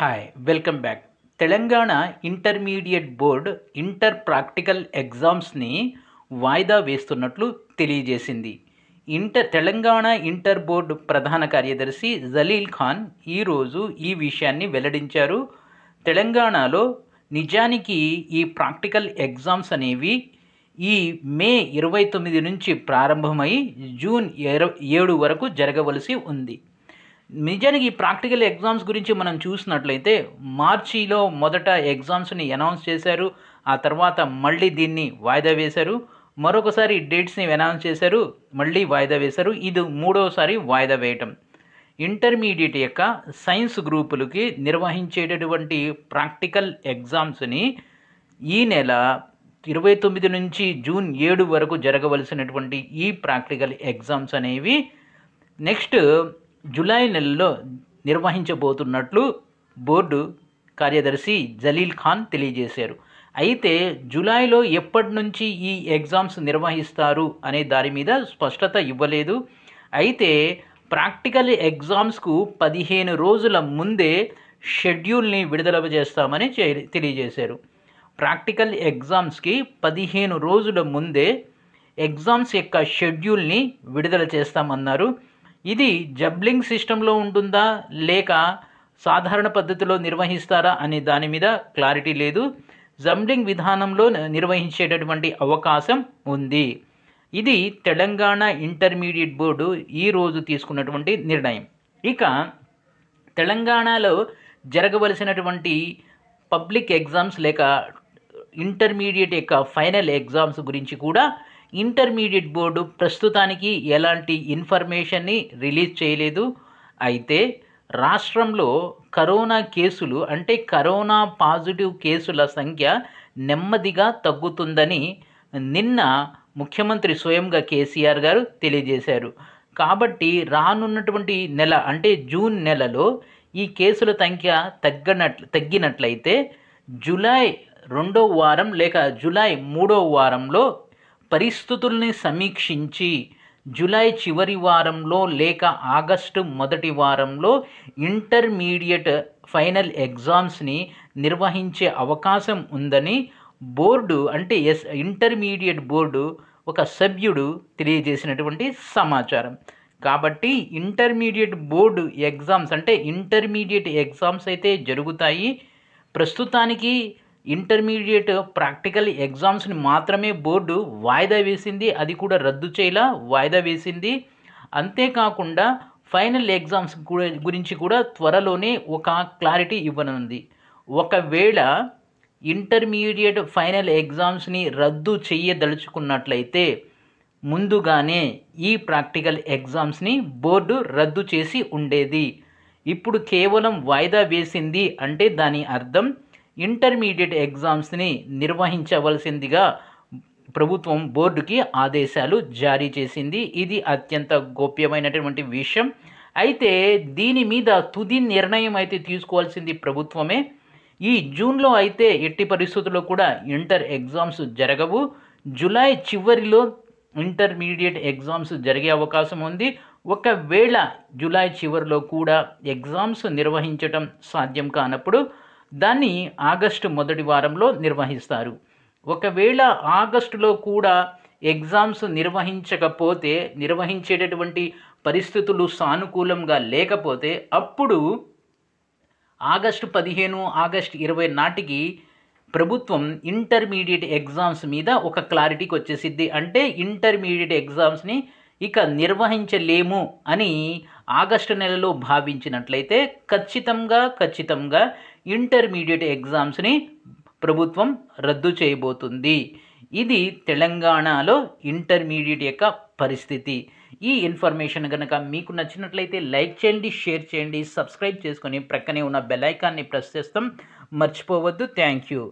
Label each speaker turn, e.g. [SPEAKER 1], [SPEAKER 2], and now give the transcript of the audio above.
[SPEAKER 1] hi welcome back Telangana intermediate board inter practical ఎగ్జామ్స్ని వాయిదా వేస్తున్నట్లు తెలియజేసింది ఇంటర్ తెలంగాణ ఇంటర్ బోర్డు ప్రధాన కార్యదర్శి జలీల్ ఖాన్ ఈరోజు ఈ విషయాన్ని వెల్లడించారు తెలంగాణలో నిజానికి ఈ ప్రాక్టికల్ ఎగ్జామ్స్ అనేవి ఈ మే ఇరవై తొమ్మిది నుంచి ప్రారంభమై జూన్ ఏడు వరకు జరగవలసి ఉంది నిజానికి ఈ ప్రాక్టికల్ ఎగ్జామ్స్ గురించి మనం చూసినట్లయితే మార్చిలో మొదట ఎగ్జామ్స్ని అనౌన్స్ చేశారు ఆ తర్వాత మళ్ళీ దీన్ని వాయిదా వేశారు మరొకసారి డేట్స్ని అనౌన్స్ చేశారు మళ్ళీ వాయిదా వేశారు ఇది మూడవసారి వాయిదా వేయటం ఇంటర్మీడియట్ యొక్క సైన్స్ గ్రూపులకి నిర్వహించేటటువంటి ప్రాక్టికల్ ఎగ్జామ్స్ని ఈ నెల ఇరవై తొమ్మిది నుంచి జూన్ ఏడు వరకు జరగవలసినటువంటి ఈ ప్రాక్టికల్ ఎగ్జామ్స్ అనేవి నెక్స్ట్ జులై నెలలో నిర్వహించబోతున్నట్లు బోర్డు కార్యదర్శి జలీల్ ఖాన్ తెలియజేశారు అయితే జూలైలో ఎప్పటి నుంచి ఈ ఎగ్జామ్స్ నిర్వహిస్తారు అనే దాని మీద స్పష్టత ఇవ్వలేదు అయితే ప్రాక్టికల్ ఎగ్జామ్స్కు పదిహేను రోజుల ముందే షెడ్యూల్ని విడుదల చేస్తామని తెలియజేశారు ప్రాక్టికల్ ఎగ్జామ్స్కి పదిహేను రోజుల ముందే ఎగ్జామ్స్ యొక్క షెడ్యూల్ని విడుదల చేస్తామన్నారు ఇది జబ్లింగ్ సిస్టంలో ఉంటుందా లేక సాధారణ పద్ధతిలో నిర్వహిస్తారా అనే దాని మీద క్లారిటీ లేదు జంబ్లింగ్ విధానంలో నిర్వహించేటటువంటి అవకాశం ఉంది ఇది తెలంగాణ ఇంటర్మీడియట్ బోర్డు ఈరోజు తీసుకున్నటువంటి నిర్ణయం ఇక తెలంగాణలో జరగవలసినటువంటి పబ్లిక్ ఎగ్జామ్స్ లేక ఇంటర్మీడియట్ యొక్క ఫైనల్ ఎగ్జామ్స్ గురించి కూడా ఇంటర్మీడియట్ బోర్డు ప్రస్తుతానికి ఎలాంటి ఇన్ఫర్మేషన్ని రిలీజ్ చేయలేదు అయితే రాష్ట్రంలో కరోనా కేసులు అంటే కరోనా పాజిటివ్ కేసుల సంఖ్య నెమ్మదిగా తగ్గుతుందని నిన్న ముఖ్యమంత్రి స్వయంగా కేసీఆర్ గారు తెలియజేశారు కాబట్టి రానున్నటువంటి నెల అంటే జూన్ నెలలో ఈ కేసుల సంఖ్య తగ్గనట్లు తగ్గినట్లయితే జులై రెండో వారం లేక జులై మూడో వారంలో పరిస్థితుల్ని సమీక్షించి జూలై చివరి వారంలో లేక ఆగస్టు మొదటి వారంలో ఇంటర్మీడియట్ ఫైనల్ ఎగ్జామ్స్ని నిర్వహించే అవకాశం ఉందని బోర్డు అంటే ఎస్ ఇంటర్మీడియట్ బోర్డు ఒక సభ్యుడు తెలియజేసినటువంటి సమాచారం కాబట్టి ఇంటర్మీడియట్ బోర్డు ఎగ్జామ్స్ అంటే ఇంటర్మీడియట్ ఎగ్జామ్స్ అయితే జరుగుతాయి ప్రస్తుతానికి ఇంటర్మీడియట్ ప్రాక్టికల్ ఎగ్జామ్స్ని మాత్రమే బోర్డు వాయిదా వేసింది అది కూడా రద్దు చేయలా వాయిదా వేసింది అంతేకాకుండా ఫైనల్ ఎగ్జామ్స్ గురించి కూడా త్వరలోనే ఒక క్లారిటీ ఇవ్వనుంది ఒకవేళ ఇంటర్మీడియట్ ఫైనల్ ఎగ్జామ్స్ని రద్దు చేయదలుచుకున్నట్లయితే ముందుగానే ఈ ప్రాక్టికల్ ఎగ్జామ్స్ని బోర్డు రద్దు చేసి ఉండేది ఇప్పుడు కేవలం వాయిదా వేసింది అంటే దాని అర్థం ఇంటర్మీడియట్ ఎగ్జామ్స్ని నిర్వహించవలసిందిగా ప్రభుత్వం బోర్డుకి ఆదేశాలు జారీ చేసింది ఇది అత్యంత గోప్యమైనటువంటి విషయం అయితే దీని మీద తుది నిర్ణయం అయితే తీసుకోవాల్సింది ప్రభుత్వమే ఈ జూన్లో అయితే ఎట్టి పరిస్థితుల్లో కూడా ఇంటర్ ఎగ్జామ్స్ జరగవు జులై చివరిలో ఇంటర్మీడియట్ ఎగ్జామ్స్ జరిగే అవకాశం ఉంది ఒకవేళ జులై చివరిలో కూడా ఎగ్జామ్స్ నిర్వహించటం సాధ్యం కానప్పుడు దాన్ని ఆగస్టు మొదటి వారంలో నిర్వహిస్తారు ఒకవేళ ఆగస్టులో కూడా ఎగ్జామ్స్ నిర్వహించకపోతే నిర్వహించేటటువంటి పరిస్థితులు సానుకూలంగా లేకపోతే అప్పుడు ఆగస్టు పదిహేను ఆగస్టు ఇరవై నాటికి ప్రభుత్వం ఇంటర్మీడియట్ ఎగ్జామ్స్ మీద ఒక క్లారిటీకి వచ్చేసిద్ది అంటే ఇంటర్మీడియట్ ఎగ్జామ్స్ని ఇక నిర్వహించలేము అని ఆగస్టు నెలలో భావించినట్లయితే ఖచ్చితంగా ఖచ్చితంగా ఇంటర్మీడియట్ ఎగ్జామ్స్ని ప్రభుత్వం రద్దు చేయబోతుంది ఇది తెలంగాణలో ఇంటర్మీడియట్ యొక్క పరిస్థితి ఈ ఇన్ఫర్మేషన్ కనుక మీకు నచ్చినట్లయితే లైక్ చేయండి షేర్ చేయండి సబ్స్క్రైబ్ చేసుకొని ప్రక్కనే ఉన్న బెల్ ఐకాన్ని ప్రెస్ చేస్తాం మర్చిపోవద్దు థ్యాంక్ యూ